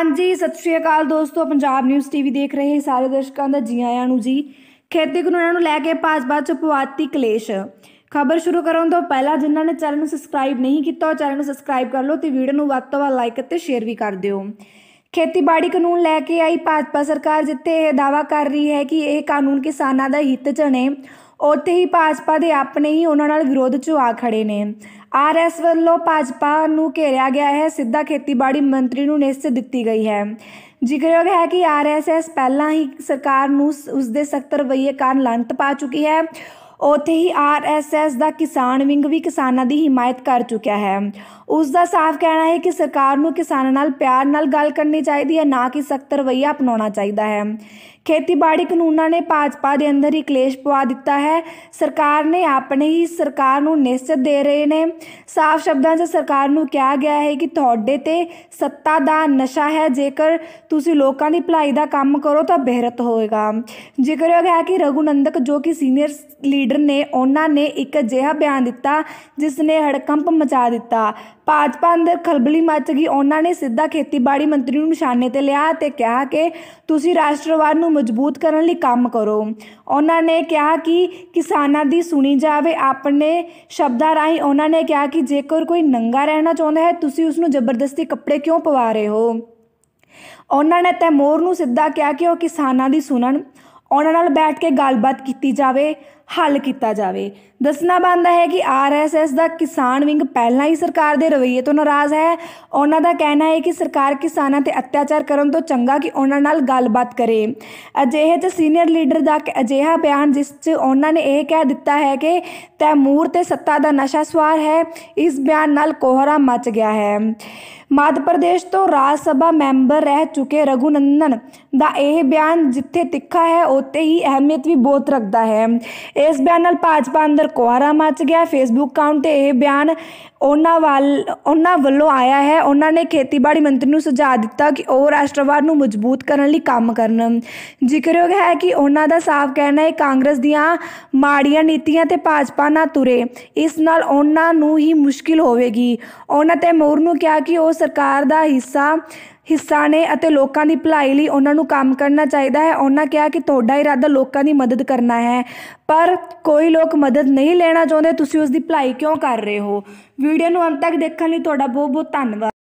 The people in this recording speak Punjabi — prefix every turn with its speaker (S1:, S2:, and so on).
S1: ਹਾਂਜੀ ਸਤਿ ਸ਼੍ਰੀ ਅਕਾਲ ਦੋਸਤੋ ਪੰਜਾਬ ਨਿਊਜ਼ ਟੀਵੀ ਦੇਖ ਰਹੇ ਸਾਰੇ ਦਰਸ਼ਕਾਂ ਦਾ ਜੀ ਆਇਆਂ ਨੂੰ ਜੀ ਖੇਤੀ ਕਾਨੂੰਨਾਂ ਨੂੰ ਲੈ ਕੇ ਭਾਜਪਾ ਚ ਪਵਾਤੀ ਕਲੇਸ਼ ਖਬਰ ਸ਼ੁਰੂ ਕਰਨ ਤੋਂ ਪਹਿਲਾਂ ਜਿਨ੍ਹਾਂ ਨੇ ਚੈਨਲ ਨੂੰ ਸਬਸਕ੍ਰਾਈਬ ਨਹੀਂ ਕੀਤਾ ਉਹ ਚੈਨਲ ਨੂੰ ਸਬਸਕ੍ਰਾਈਬ ਕਰ ਲਓ ਤੇ ਵੀਡੀਓ ਨੂੰ ਵੱਧ ਤੋਂ ਵੱਧ ਲਾਈਕ ਅਤੇ ਸ਼ੇਅਰ ਵੀ ਕਰ ਦਿਓ ਖੇਤੀਬਾੜੀ ਕਾਨੂੰਨ ਲੈ ਕੇ ਆਈ ਭਾਜਪਾ ਸਰਕਾਰ ਜਿੱਥੇ ਇਹ ਦਾਵਾ ਕਰ ਰਹੀ ਹੈ ਕਿ ਇਹ ਕਾਨੂੰਨ ਕਿਸਾਨਾਂ ਦਾ ਹਿੱਤ ਚਣੇ ਉੱਥੇ ਹੀ ਭਾਜਪਾ ਦੇ ਆਪਣੇ ਹੀ ਉਹਨਾਂ ਨਾਲ ਵਿਰੋਧ 'ਚ ਆ ਖੜੇ ਨੇ ਆਰਐਸ ਵੱਲੋਂ ਭਾਜਪਾ ਨੂੰ ਘੇਰਿਆ ਗਿਆ ਹੈ ਸਿੱਧਾ ਖੇਤੀਬਾੜੀ ਮੰਤਰੀ ਨੂੰ ਨਿਸ਼ਚਿਤ ਦਿੱਤੀ ਗਈ ਹੈ ਜ਼ਿਕਰਯੋਗ ਹੈ ਕਿ ਆਰਐਸਐਸ ਪਹਿਲਾਂ ਹੀ ਸਰਕਾਰ ਨੂੰ ਉਸ ਦੇ ਸਖਤ ਰਵਈਏ ਕਾਰਨ ਲੰਤ ਪਾ ਚੁੱਕੀ ਹੈ ਉੱਥੇ ਹੀ ਆਰਐਸਐਸ ਦਾ ਕਿਸਾਨ ਵਿੰਗ ਵੀ ਕਿਸਾਨਾਂ ਦੀ ਹਿਮਾਇਤ ਕਰ ਚੁੱਕਿਆ ਹੈ ਉਸ ਦਾ ਸਾਫ਼ ਕਹਿਣਾ ਹੈ ਕਿ ਸਰਕਾਰ ਨੂੰ ਕਿਸਾਨਾਂ ਨਾਲ ਪਿਆਰ ਨਾਲ ਗੱਲ ਕਰਨੀ ਚਾਹੀਦੀ ਹੈ ਨਾ ਕਿ ਸਖਤ ਰਵਈਆ ਅਪਣਾਉਣਾ ਚਾਹੀਦਾ ਹੈ ਖੇਤੀਬਾੜੀ ਕਾਨੂੰਨਾਂ ਨੇ ਭਾਜਪਾ ਦੇ ਅੰਦਰ ਹੀ ਕਲੇਸ਼ ਪਵਾ ਦਿੱਤਾ ਹੈ ਸਰਕਾਰ ਨੇ ਆਪਣੇ ਹੀ ਸਰਕਾਰ ਨੂੰ ਨਿਸ਼ਚਿਤ ਦੇ ਰਹੇ ਨੇ ਸਾਫ਼ ਸ਼ਬਦਾਂ 'ਚ ਸਰਕਾਰ ਨੂੰ ਕਿਹਾ ਗਿਆ ਹੈ ਕਿ ਤੁਹਾਡੇ ਤੇ ਸੱਤਾ ਦਾ ਨਸ਼ਾ ਹੈ ਜੇਕਰ ਤੁਸੀਂ ਲੋਕਾਂ ਦੀ ਭਲਾਈ ਦਾ ਕੰਮ ਕਰੋ ਤਾਂ ਬਿਹਤਰ ਹੋਏਗਾ ਇਹ ਹੈ ਕਿ ਰਗੁਨੰਦਕ ਜੋ ਕਿ ਸੀਨੀਅਰ ਲੀਡਰ ਲੀਡਰ ਨੇ ਉਹਨਾਂ ਨੇ ਇੱਕ ਅਜਿਹਾ ਬਿਆਨ ਦਿੱਤਾ ਜਿਸ ਨੇ ਹੜਕੰਪ ਮਚਾ ਦਿੱਤਾ ਭਾਜਪਾ ਅੰਦਰ ਖਲਬਲੀ ਮਚ ਗਈ ਉਹਨਾਂ ਨੇ ਸਿੱਧਾ ਖੇਤੀਬਾੜੀ ਮੰਤਰੀ ਨੂੰ ਨਿਸ਼ਾਨੇ ਤੇ ਲਿਆ ਤੇ ਕਿਹਾ ਕਿ ਤੁਸੀਂ ਰਾਸ਼ਟਰਵਾਦ ਨੂੰ ਮਜ਼ਬੂਤ ਕਰਨ ਲਈ ਕੰਮ ਕਰੋ ਉਹਨਾਂ ਨੇ ਕਿਹਾ ਕਿ ਕਿਸਾਨਾਂ ਦੀ ਸੁਣੀ ਜਾਵੇ ਆਪਣੇ ਸ਼ਬਦਾਂ ਰਾਹੀਂ ਉਹਨਾਂ ਨੇ ਕਿਹਾ ਕਿ ਜੇਕਰ ਕੋਈ ਨੰਗਾ ਰਹਿਣਾ ਚਾਹੁੰਦਾ ਹੈ ਤੁਸੀਂ ਉਸ ਨੂੰ ਜ਼ਬਰਦਸਤੀ ਕੱਪੜੇ ਕਿਉਂ ਪਵਾ ਰਹੇ ਹੋ ਉਹਨਾਂ ਨੇ ਤੈਮੂਰ ਨੂੰ ਸਿੱਧਾ ਕਿਹਾ ਕਿ ਉਹ ਕਿਸਾਨਾਂ ਦੀ ਸੁਣਨ ਉਹਨਾਂ ਨਾਲ ਬੈਠ ਕੇ ਗੱਲਬਾਤ ਕੀਤੀ ਜਾਵੇ ਹੱਲ ਕੀਤਾ ਜਾਵੇ ਦੱਸਣਾ ਬੰਦਾ ਹੈ ਕਿ ਆਰਐਸਐਸ ਦਾ ਕਿਸਾਨ ਵਿੰਗ ਪਹਿਲਾਂ ਹੀ ਸਰਕਾਰ ਦੇ ਰਵਈਏ ਤੋਂ ਨਾਰਾਜ਼ ਹੈ ਉਹਨਾਂ ਦਾ ਕਹਿਣਾ ਹੈ ਕਿ ਸਰਕਾਰ ਕਿਸਾਨਾਂ ਤੇ ਅਤਿਆਚਾਰ ਕਰਨ ਤੋਂ ਚੰਗਾ ਕਿ ਉਹਨਾਂ ਨਾਲ ਗੱਲਬਾਤ ਕਰੇ ਅਜਿਹੇ ਤੇ ਸੀਨੀਅਰ ਲੀਡਰ ਦਾ ਅਜਿਹਾ ਬਿਆਨ ਜਿਸ 'ਚ ਉਹਨਾਂ ਨੇ ਇਹ ਕਹਿ ਦਿੱਤਾ ਹੈ ਕਿ ਤੈਮੂਰ ਤੇ ਸੱਤਾ ਦਾ ਨਸ਼ਾ ਸਵਾਰ ਹੈ ਇਸ ਬਿਆਨ ਨਾਲ ਕੋਹਰਾ ਮਚ ਗਿਆ ਹੈ ਮੱਧ ਪ੍ਰਦੇਸ਼ ਤੋਂ ਰਾਜ ਸਭਾ ਮੈਂਬਰ ਰਹਿ ਚੁਕੇ ਰਘੁਨੰਦਨ ਦਾ ਇਹ ਬਿਆਨ ਜਿੱਥੇ ਤਿੱਖਾ ਹੈ ਉੱਥੇ ਹੀ ਅਹਿਮੀਅਤ ਵੀ ਬਹੁਤ ਰੱਖਦਾ ਹੈ ਇਸ ਬਿਆਨ ਨਾਲ ਭਾਜਪਾ ਅੰਦਰ ਕੋਹਰਾ ਮਚ ਗਿਆ ਫੇਸਬੁੱਕ ਅਕਾਊਂਟ ਤੇ ਇਹ ਬਿਆਨ ਉਹਨਾਂ ਵੱਲ ਉਹਨਾਂ ਵੱਲੋਂ ਆਇਆ ਹੈ ਉਹਨਾਂ ਨੇ ਖੇਤੀਬਾੜੀ ਮੰਤਰੀ ਨੂੰ ਸੁਝਾਅ ਦਿੱਤਾ ਕਿ ਉਹ ਰਾਸ਼ਟਰਵਾਦ ਨੂੰ ਮਜ਼ਬੂਤ ਕਰਨ ਲਈ ਕੰਮ ਕਰਨ ਜ਼ਿਕਰਯੋਗ ਹੈ ਕਿ ਉਹਨਾਂ ਦਾ ਸਾਫ਼ ਕਹਿਣਾ ਹੈ ਕਾਂਗਰਸ ਦੀਆਂ ਮਾੜੀਆਂ ਨੀਤੀਆਂ ਤੇ ਭਾਜਪਾ ਨਾ ਤੁਰੇ ਇਸ ਨਾਲ ਉਹਨਾਂ ਨੂੰ ਹੀ ਮੁਸ਼ਕਿਲ ਹੋਵੇਗੀ ਉਹਨਾਂ ਤੇ ਮੋਰ ਨੂੰ ਕਿਹਾ ਕਿ ਉਹ ਸਰਕਾਰ ਦਾ ਹਿੱਸਾ ਹਿੱਸਾ ਨੇ ਅਤੇ ਲੋਕਾਂ ਦੀ ਭਲਾਈ ਲਈ ਉਹਨਾਂ ਨੂੰ ਕੰਮ ਕਰਨਾ ਚਾਹੀਦਾ ਹੈ ਉਹਨਾਂ ਕਿਹਾ ਕਿ ਤੁਹਾਡਾ ਇਰਾਦਾ ਲੋਕਾਂ ਦੀ ਮਦਦ ਕਰਨਾ ਹੈ ਪਰ ਕੋਈ ਲੋਕ ਮਦਦ ਨਹੀਂ ਲੈਣਾ ਚਾਹੁੰਦੇ ਤੁਸੀਂ ਉਸ ਦੀ ਭਲਾਈ ਕਿਉਂ ਕਰ ਰਹੇ ਹੋ ਵੀਡੀਓ ਨੂੰ ਅੰਤ ਤੱਕ ਦੇਖਣ ਲਈ ਤੁਹਾਡਾ ਬਹੁਤ ਬਹੁਤ ਧੰਨਵਾਦ